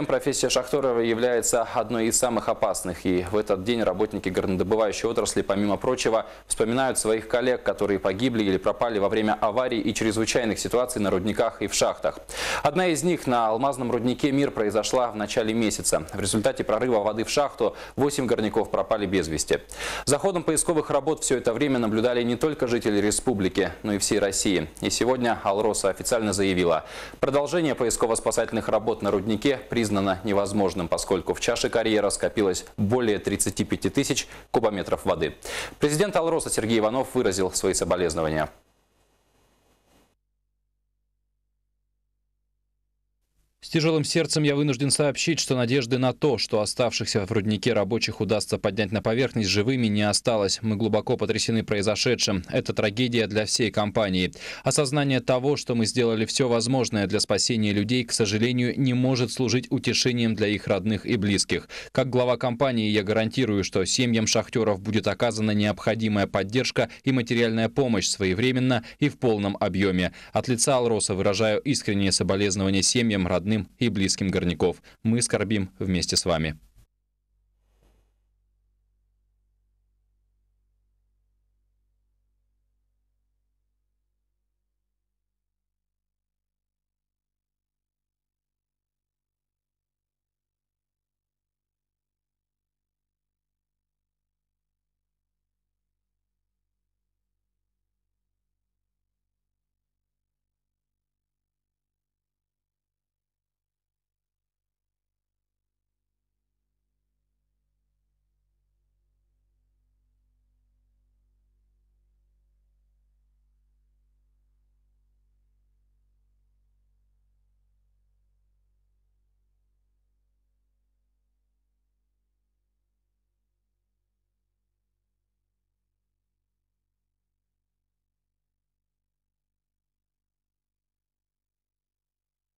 тем, профессия шахтера является одной из самых опасных. И в этот день работники горнодобывающей отрасли, помимо прочего, вспоминают своих коллег, которые погибли или пропали во время аварий и чрезвычайных ситуаций на рудниках и в шахтах. Одна из них на алмазном руднике «Мир» произошла в начале месяца. В результате прорыва воды в шахту 8 горняков пропали без вести. За ходом поисковых работ все это время наблюдали не только жители республики, но и всей России. И сегодня Алроса официально заявила, продолжение поисково-спасательных работ на руднике признано признано невозможным, поскольку в чаше карьера скопилось более 35 тысяч кубометров воды. Президент Алроса Сергей Иванов выразил свои соболезнования. тяжелым сердцем я вынужден сообщить, что надежды на то, что оставшихся в руднике рабочих удастся поднять на поверхность живыми, не осталось. Мы глубоко потрясены произошедшим. Это трагедия для всей компании. Осознание того, что мы сделали все возможное для спасения людей, к сожалению, не может служить утешением для их родных и близких. Как глава компании я гарантирую, что семьям шахтеров будет оказана необходимая поддержка и материальная помощь своевременно и в полном объеме. От лица Алроса выражаю искренние соболезнования семьям, родным и близким горняков. Мы скорбим вместе с вами.